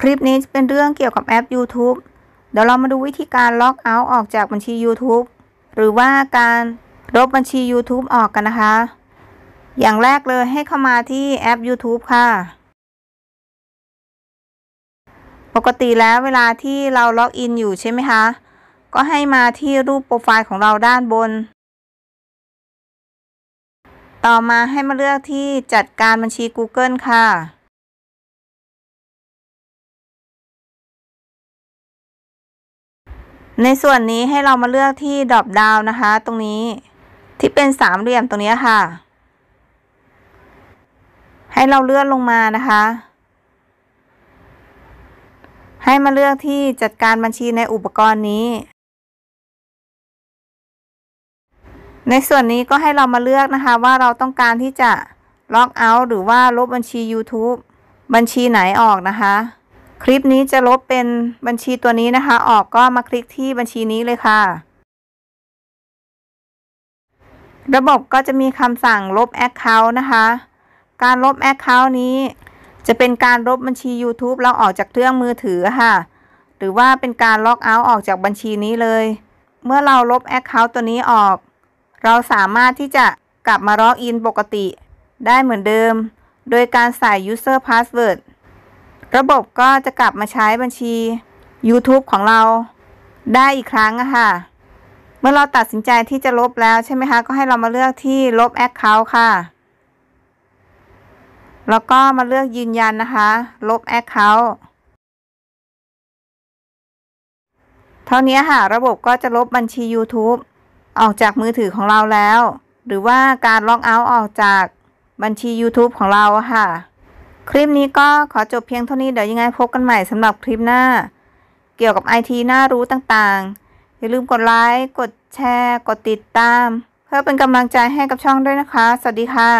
คลิปนี้เป็นเรื่องเกี่ยวกับแอป YouTube เดี๋ยวเรามาดูวิธีการล็อกเอาท์ออกจากบัญชี YouTube หรือว่าการลบบัญชี YouTube ออกกันนะคะ อย่างแรกเลยให้เข้ามาที่แอป YouTube ค่ะ ปกติแล้วเวลาที่เราล็อกอินอยู่ใช่ไหมคะ ก็ให้มาที่รูปโปรไฟล์ของเราด้านบน ต่อมาให้มาเลือกที่จัดการบัญชี Google ค่ะในส่วนนี้ให้เรามาเลือกที่ดรอปดาวนะคะ ตรงนี้ที่เป็นสามเหลี่ยมตรงนี้ค่ะ ให้เราเลื่อนลงมานะคะ ให้มาเลือกที่จัดการบัญชีในอุปกรณ์นี้ ในส่วนนี้ก็ให้เรามาเลือกนะคะว่าเราต้องการที่จะล็อกเอาท์หรือว่าลบบัญชี YouTube บัญชีไหนออกนะคะคลิปนี้จะลบเป็นบัญชีตัวนี้นะคะ ออกก็มาคลิกที่บัญชีนี้เลยค่ะ ระบบก็จะมีคำสั่งลบ Account นะคะ การลบ Account นี้ จะเป็นการลบบัญชี YouTube เราออกจากเครื่องมือถือค่ะ หรือว่าเป็นการล็อกเอาท์ออกจากบัญชีนี้เลย เมื่อเราลบ Account ตัวนี้ออก เราสามารถที่จะกลับมาล็อกอินปกติ ได้เหมือนเดิม โดยการใส่ User Password ระบบก็จะกลับมาใช้บัญชี YouTube ของเราได้อีกครั้งอะค่ะ เมื่อเราตัดสินใจที่จะลบแล้วใช่ไหมคะ ก็ให้เรามาเลือกที่ลบ Account ค่ะ แล้วก็มาเลือกยืนยันนะคะ ลบ Account เท่านี้ค่ะ ระบบก็จะลบบัญชี YouTube ออกจากมือถือของเราแล้ว หรือว่าการล็อกเอาท์ออกจากบัญชี YouTube ของเราค่ะคลิปนี้ก็ขอจบเพียงเท่านี้เดี๋ยวยังไงพบกันใหม่สำหรับคลิปหน้า เกี่ยวกับไอทีน่ารู้ต่างๆ อย่าลืมกดไลค์กดแชร์กดติดตาม เพื่อเป็นกำลังใจให้กับช่องด้วยนะคะ สวัสดีค่ะ